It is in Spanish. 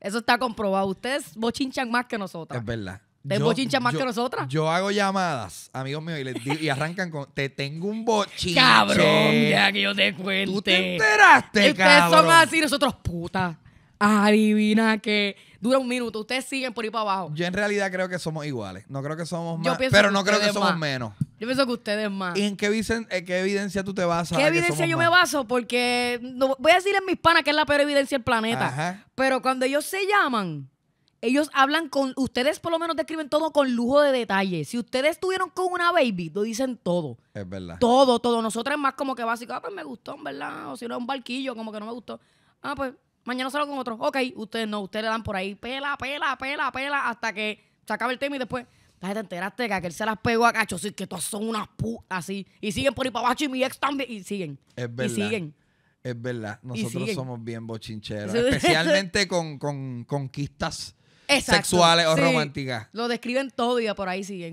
Eso está comprobado. Ustedes bochinchan más que nosotras. Es verdad. Ustedes bochinchan más que nosotras. Yo hago llamadas, amigos míos, y, arrancan con, te tengo un bochinche. Cabrón, ya que yo te cuente. Tú te enteraste, Ustedes son así, nosotros puta. Adivina que dura un minuto. Ustedes siguen por ahí para abajo. Yo en realidad creo que somos iguales. No creo que somos más, pero no creo que somos menos. Yo pienso que ustedes más. ¿Y en qué, eh, qué evidencia tú te basas? ¿Qué evidencia yo me baso? Porque voy a decir en mis panas que es la peor evidencia del planeta. Pero cuando ellos se llaman, ellos hablan con, ustedes por lo menos describen todo con lujo de detalle. Si ustedes estuvieron con una baby, lo dicen todo. Es verdad. Todo, todo. Nosotros es más como que básico, ah, pues me gustó, en verdad. O si no es un barquillo, como que no me gustó. Ah, pues mañana salgo con otro. Ok, ustedes no, ustedes le dan por ahí, pela, pela, pela, pela, hasta que se acabe el tema y después la gente enteraste que aquel se las pegó a cacho, y que todas son unas putas, así. Y siguen por ahí abajo y mi ex también. Y siguen. Es verdad. Y siguen. Es verdad. Nosotros somos bien bochincheros. Especialmente con, conquistas sexuales o románticas. Lo describen todo y por ahí siguen.